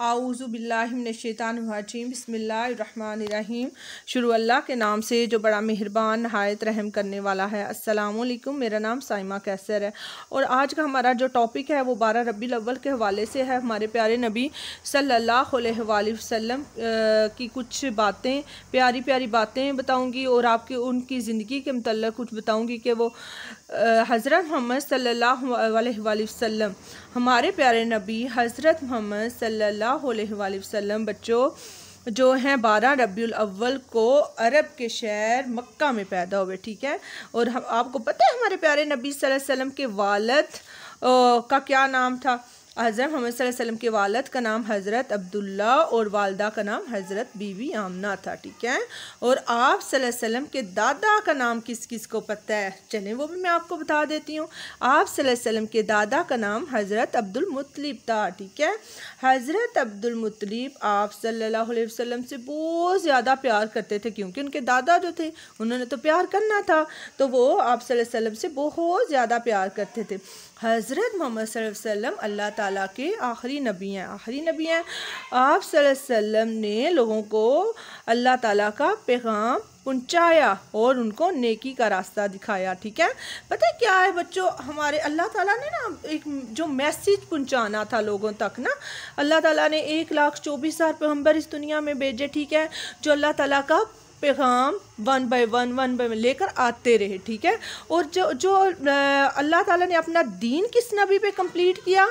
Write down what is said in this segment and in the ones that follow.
आउज़ुबिल्लाशैतानवाजीम बसमीम शुरू अल्लाह के नाम से जो बड़ा मेहरबान नहायत रहम करने वाला है अस्सलाम मेरा नाम साइमा कैसर है और आज का हमारा जो टॉपिक है वो बारह रबी अव्वल के हवाले से है हमारे प्यारे नबी सल्लल्लाहु अलैहि वसल्लम की कुछ बातें प्यारी प्यारी बातें बताऊँगी और आपके उनकी ज़िंदगी के मतलब कुछ बताऊँगी कि वो हज़रत मोहम्मद सल्ला वसम हमारे प्यारे नबी हज़रत मोहम्मद सल्लल्लाहु अलैहि वसल्लम बच्चों जो हैं बारह रबील अव्वल को अरब के शहर मक्का में पैदा हुए ठीक है और हम आपको पता है हमारे प्यारे नबी सल्लल्लाहु अलैहि वसल्लम के वालद का क्या नाम था हज़रत मोहम्मद वसल्लम के वालद का नाम हज़रत अब्दुल्ला और वालदा का नाम हज़रत बीवी आमना था ठीक है और आप वसल्लम के दादा का नाम किस किस को पता है चलें वो भी मैं आपको बता देती हूँ आप वसल्लम के दादा का नाम हज़रत अब्दुलमतलीब था ठीक है हज़रत अब्दुलमतलीब आप सल्लल्लाहु अलैहि वसल्लम से बहुत ज़्यादा प्यार करते थे क्योंकि उनके दादा जो थे उन्होंने तो प्यार करना था तो वो आप वसल्लम से बहुत ज़्यादा प्यार करते थे हज़रत मोहम्मद वसल्लम अल्लाह ताला के आखिरी नबी हैं आखिरी नबी हैं आप वसल्लम ने लोगों को अल्लाह ताला का पैगाम पहुँचाया और उनको नेकी का रास्ता दिखाया ठीक है पता है क्या है बच्चों हमारे अल्लाह ताला ने ना एक जो मैसेज पहुँचाना था लोगों तक ना अल्लाह ताला ने एक लाख चौबीस हज़ार पैगम्बर इस दुनिया में भेजे ठीक है जो अल्लाह ताला का पैगाम one by one one by one लेकर आते रहे ठीक है और जो जो अल्लाह ताला ने अपना दीन किस नबी पे कंप्लीट किया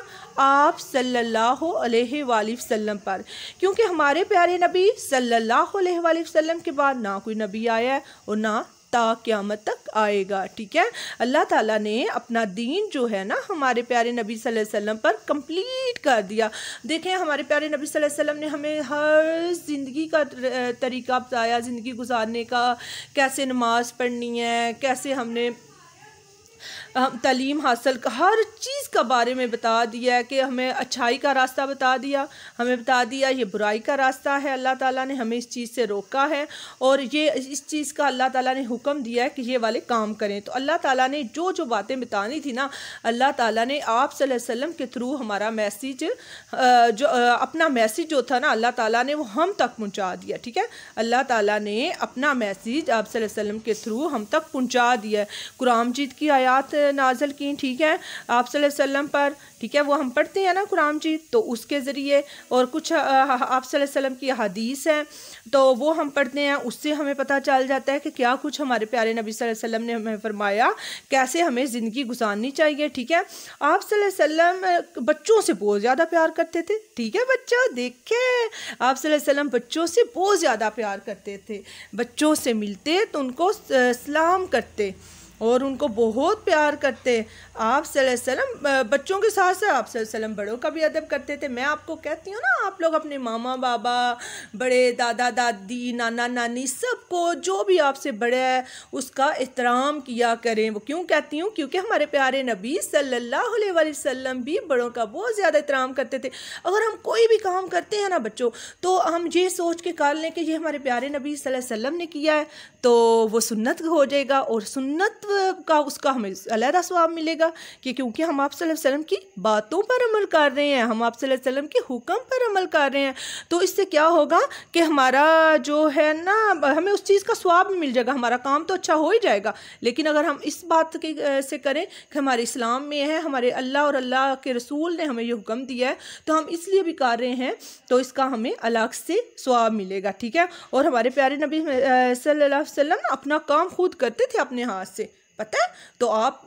आप सल्लल्लाहु अलैहि वसल्लम पर क्योंकि हमारे प्यारे नबी सल्लल्लाहु अलैहि वसल्लम के बाद ना कोई नबी आया है और ना ता क़्यामत तक आएगा ठीक है अल्लाह ताला ने अपना दीन जो है ना हमारे प्यारे नबी सल्लल्लाहु अलैहि वसल्लम पर कंप्लीट कर दिया देखें हमारे प्यारे नबी सल्लल्लाहु अलैहि वसल्लम ने हमें हर ज़िंदगी का तरीका बताया ज़िंदगी गुजारने का कैसे नमाज़ पढ़नी है कैसे हमने तलीम हासिल हर चीज़ के बारे में बता दिया कि हमें अच्छाई का रास्ता बता दिया हमें बता दिया ये बुराई का रास्ता है अल्लाह ताला ने हमें इस चीज़ से रोका है और ये इस चीज़ का अल्लाह ताला ने हुक्म दिया है कि ये वाले काम करें तो अल्लाह ताला ने जो जो बातें बतानी थी ना अल्लाह ताला ने आप वसल्लम के थ्रू हमारा मैसेज जो अपना मैसेज जो था ना अल्लाह ताला ने वो हम तक पहुँचा दिया ठीक है अल्लाह ताला ने अपना मैसेज आप वसल्लम के थ्रू हम तक पहुँचा दिया है कुरान जीत की आया आयात नाजल की ठीक है आप वसल्लम पर ठीक है वो हम पढ़ते हैं ना कुरान जी तो उसके ज़रिए और कुछ आप वसल्लम की हदीस है तो वो हम पढ़ते हैं उससे हमें पता चल जाता है कि क्या कुछ हमारे प्यारे नबी वसम ने हमें फरमाया कैसे हमें ज़िंदगी गुजारनी चाहिए ठीक है आप वसल्लम बच्चों से बहुत ज़्यादा प्यार करते थे ठीक है बच्चा देखे आप वसल्लम बच्चों से बहुत ज़्यादा प्यार करते थे बच्चों से मिलते तो उनको सलाम करते और उनको बहुत प्यार करते आप सल्लम बच्चों के साथ साथ आप सल्लम बड़ों का भी अदब करते थे मैं आपको कहती हूँ ना आप लोग अपने मामा बाबा बड़े दादा दादी नाना नानी सबको जो भी आपसे बड़े है उसका एहतराम किया करें वो क्यों कहती हूँ क्योंकि हमारे प्यारे नबी सल्लल्लाहु अलैहि वसल्लम भी बड़ों का बहुत ज़्यादा एहतराम करते थे अगर हम कोई भी काम करते हैं ना बच्चों तो हम ये सोच के कर लें कि ये हमारे प्यारे नबी वसल्लम ने किया है तो वो सुन्नत हो जाएगा और सुन्नत मतलब, का उसका हमें अलहदा स्वाब मिलेगा कि क्योंकि हम आप वसल्लम की बातों पर अमल कर रहे हैं हम आप वसल्लम के हुक्म पर अमल कर रहे हैं तो इससे क्या होगा कि हमारा जो है ना हमें उस चीज़ का स्वाब भी मिल जाएगा हमारा काम तो अच्छा हो ही जाएगा लेकिन अगर हम इस बात के से करें कि हमारे इस्लाम में है हमारे अल्लाह और अल्लाह के रसूल ने हमें ये हुक्म दिया है तो हम इसलिए भी कर रहे हैं तो इसका हमें अलग से स्वाब मिलेगा ठीक है और हमारे प्यारे नबी सल्लल्लाहु अलैहि वसल्लम अपना काम खुद करते थे अपने हाथ से पता है तो आप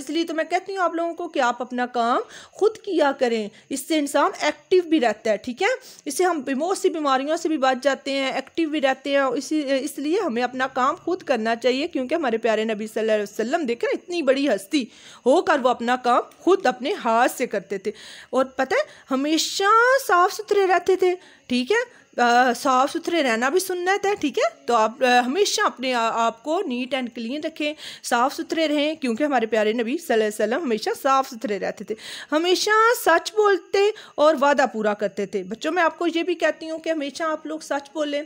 इसलिए तो मैं कहती हूँ आप लोगों को कि आप अपना काम खुद किया करें इससे इंसान एक्टिव भी रहता है ठीक है इससे हम बहुत सी बीमारियों से भी बच जाते हैं एक्टिव भी रहते हैं इसी इसलिए हमें अपना काम खुद करना चाहिए क्योंकि हमारे प्यारे नबी सल्लल्लाहु अलैहि वसल्लम इतनी बड़ी हस्ती होकर वो अपना काम खुद अपने हाथ से करते थे और पता है हमेशा साफ़ सुथरे रहते थे ठीक है साफ़ सुथरे रहना भी सुन्नत है ठीक है तो आप आ, हमेशा अपने आप को नीट एंड क्लीन रखें साफ़ सुथरे रहें क्योंकि हमारे प्यारे नबी वसल्लम हमेशा साफ़ सुथरे रहते थे हमेशा सच बोलते और वादा पूरा करते थे बच्चों मैं आपको ये भी कहती हूँ कि हमेशा आप लोग सच बोलें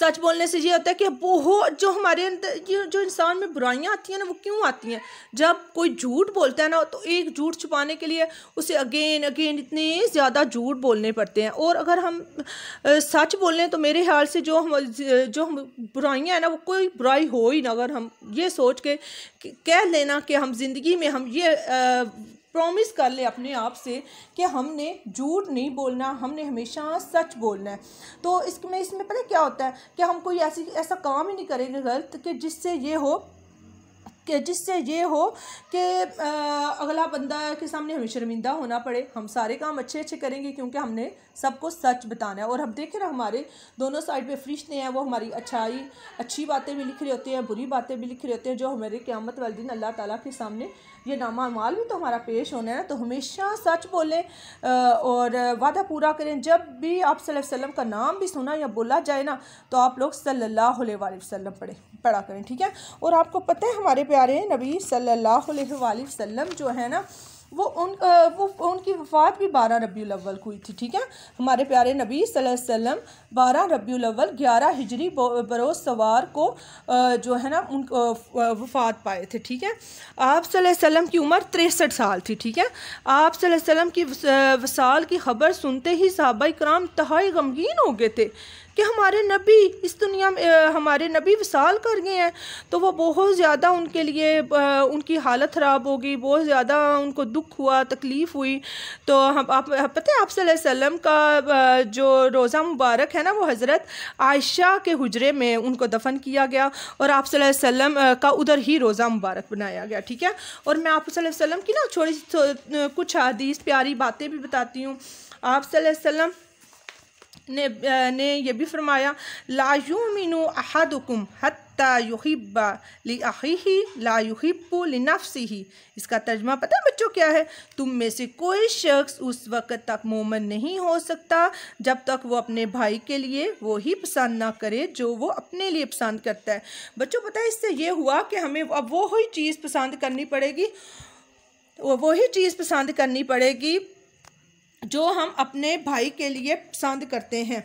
सच बोलने से ये होता है कि बहुत जो हमारे अंदर ये जो इंसान में बुराइयाँ आती हैं ना वो क्यों आती हैं जब कोई झूठ बोलता है ना तो एक झूठ छुपाने के लिए उसे अगेन अगेन इतने ज़्यादा झूठ बोलने पड़ते हैं और अगर हम सच बोल तो मेरे ख्याल से जो हम जो हम बुराइयाँ हैं ना वो कोई बुराई हो ही ना अगर हम ये सोच के कह लेना कि हम ज़िंदगी में हम ये आ, प्रॉमिस कर ले अपने आप से कि हमने झूठ नहीं बोलना हमने हमेशा सच बोलना है तो इसमें इसमें पता क्या होता है कि हम कोई ऐसी ऐसा काम ही नहीं करेंगे गलत कि जिससे ये हो जिससे ये हो कि अगला बंदा के सामने हमें शर्मिंदा होना पड़े हम सारे काम अच्छे अच्छे करेंगे क्योंकि हमने सबको सच बताना है और हम देखें ना हमारे दोनों साइड पे फरिश्ते हैं वो हमारी अच्छाई अच्छी बातें भी लिख रहे होते हैं बुरी बातें भी लिख रहे होते हैं जो हमारे क़्यामत वाले दिन अल्लाह ताला के सामने ये नामा माल भी तो हमारा पेश होना है ना तो हमेशा सच बोलें और वादा पूरा करें जब भी आप वसल्लम का नाम भी सुना या बोला जाए ना तो आप लोग सल्ला वसम पढ़ें पढ़ा करें ठीक है और आपको पता है हमारे प्यारे नबी सल्लल्लाहु अलैहि वसल्लम जो है ना वो उन आ, वो उनकी वफ़ात भी बारह रबी अव्वल को हुई थी ठीक है हमारे प्यारे नबी वसल्लम बारह रबी अव्वल ग्यारह हिजरी बरोज सवार को आ, जो है ना उन वफ़ात पाए थे ठीक है आप वसल्लम की उम्र तिरसठ साल थी ठीक है आप वसल्लम की वसाल की खबर सुनते ही सहाबा कराम तहाई गमगीन हो गए थे कि हमारे नबी इस दुनिया में हमारे नबी विसाल कर गए हैं तो वो बहुत ज़्यादा उनके लिए उनकी हालत ख़राब होगी बहुत ज़्यादा उनको दुख दुख हुआ तकलीफ़ हुई तो हम आप पता है आप सल्लम का जो रोज़ा मुबारक है ना वो हज़रत आयशा के हजरे में उनको दफन किया गया और आप सल्लम का उधर ही रोज़ा मुबारक बनाया गया ठीक है और मैं आप सल्लम की ना छोटी कुछ हदीस प्यारी बातें भी बताती हूँ आप सल्लम ने ने यह भी फरमाया लाजूमिन अहदुकुम हत्ता युहिब्बा लिही ला युहिब्बु लिनफसी इसका तर्जमा पता है बच्चों क्या है तुम में से कोई शख्स उस वक़्त तक मोमन नहीं हो सकता जब तक वो अपने भाई के लिए वो ही पसंद ना करे जो वो अपने लिए पसंद करता है बच्चों पता है इससे ये हुआ कि हमें अब वो ही चीज़ पसंद करनी पड़ेगी वही चीज़ पसंद करनी पड़ेगी जो हम अपने भाई के लिए पसंद करते हैं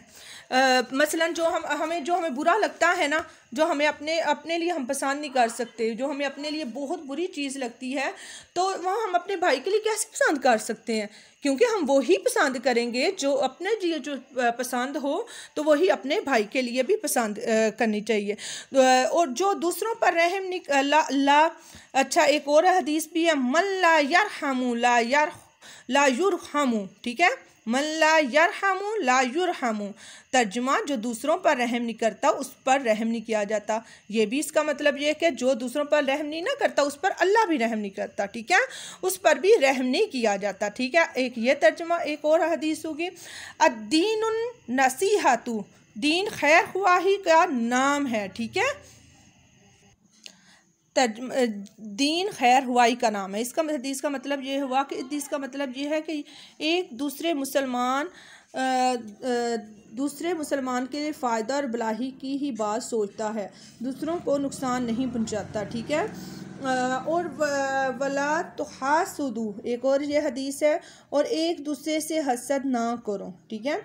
आ, मसलन जो हम हमें जो हमें बुरा लगता है ना जो हमें अपने अपने लिए हम पसंद नहीं कर सकते जो हमें अपने लिए बहुत बुरी चीज़ लगती है तो वह हम अपने भाई के लिए कैसे पसंद कर सकते हैं क्योंकि हम वही पसंद करेंगे जो अपने लिए जो पसंद हो तो वही अपने भाई के लिए भी पसंद करनी चाहिए और जो दूसरों पर रहम ला, ला अच्छा एक और हदीस भी है मल्ला यार हमू यार ला युरहमु ठीक है मन ला यरहमु ला युरहमु तर्जमा जो दूसरों पर रहम नहीं करता उस पर रहम नहीं किया जाता ये भी इसका मतलब ये है कि जो दूसरों पर रहम नहीं ना करता उस पर अल्लाह भी रहम नहीं करता ठीक है उस पर भी रहम नहीं किया जाता ठीक है एक ये तर्जमा एक और हदीस होगी अद्दीन नसीहतु दीन खैर हुआ ही का नाम है ठीक है दीन खैर हुआई का नाम है इसका हदीस मतलब, का मतलब ये हुआ कि हदीस का मतलब ये है कि एक दूसरे मुसलमान दूसरे मुसलमान के लिए फ़ायदा और भलाही की ही बात सोचता है दूसरों को नुकसान नहीं पहुंचाता ठीक है और वला तो हासुदू एक और ये हदीस है और एक दूसरे से हसद ना करो ठीक है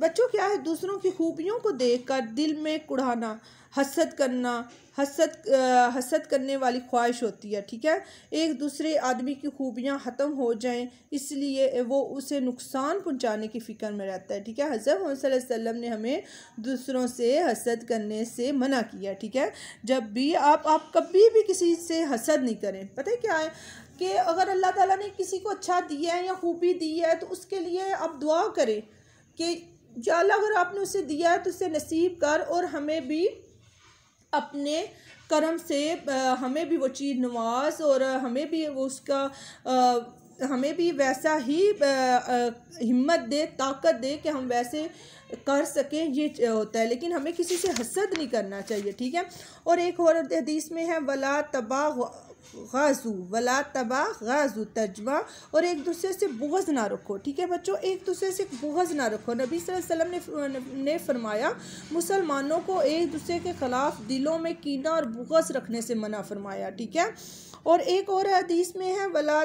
बच्चों क्या है दूसरों की खूबियों को देखकर दिल में कुढ़ाना हसद करना हसद आ, हसद करने वाली ख्वाहिश होती है ठीक है एक दूसरे आदमी की खूबियाँ ख़त्म हो जाएं इसलिए वो उसे नुकसान पहुँचाने की फ़िक्र में रहता है ठीक है हज़रत मोहम्मद वसल्लम ने हमें दूसरों से हसद करने से मना किया ठीक है जब भी आप आप कभी भी किसी से से हसद नहीं करें पता है क्या है कि अगर अल्लाह ताला ने किसी को अच्छा दिया है या खूबी दी है तो उसके लिए आप दुआ करें कि या अगर आपने उसे दिया है तो उसे नसीब कर और हमें भी अपने करम से हमें भी वो चीज़ नवाज और हमें भी उसका हमें भी वैसा ही हिम्मत दे ताकत दे कि हम वैसे कर सकें ये होता है लेकिन हमें किसी से हसद नहीं करना चाहिए ठीक है और एक और हदीस में है वला तबाह गाजू वला तबा गाजू तर्जमा और एक दूसरे से बोझ ना रखो ठीक है बच्चों एक दूसरे से बोझ ना रखो नबी वसल्लम ने ने फरमाया मुसलमानों को एक दूसरे के ख़िलाफ़ दिलों में कीना और बोझ रखने से मना फरमाया ठीक है और एक और हदीस में है वला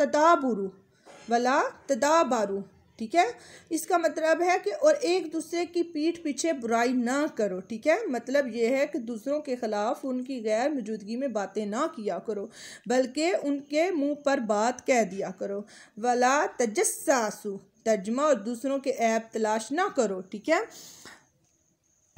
तदाबुरु वला तदाबारू ठीक है इसका मतलब है कि और एक दूसरे की पीठ पीछे बुराई ना करो ठीक है मतलब यह है कि दूसरों के ख़िलाफ़ उनकी गैर मौजूदगी में बातें ना किया करो बल्कि उनके मुंह पर बात कह दिया करो वला तजस्सासु तर्जमा और दूसरों के ऐप तलाश ना करो ठीक है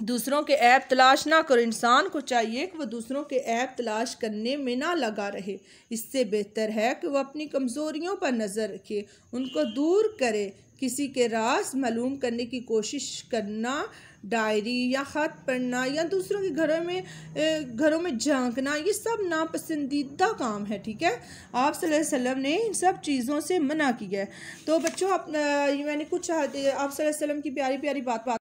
दूसरों के ऐप तलाश ना करो इंसान को चाहिए कि वह दूसरों के ऐप तलाश करने में ना लगा रहे इससे बेहतर है कि वह अपनी कमज़ोरियों पर नज़र रखे उनको दूर करे किसी के राज मालूम करने की कोशिश करना डायरी या ख़त पढ़ना या दूसरों के घरों में घरों में झांकना ये सब नापसंदीदा काम है ठीक है आप वसल्लम ने इन सब चीज़ों से मना किया है तो बच्चों आप मैंने कुछ आप वसल्लम की प्यारी प्यारी बात बात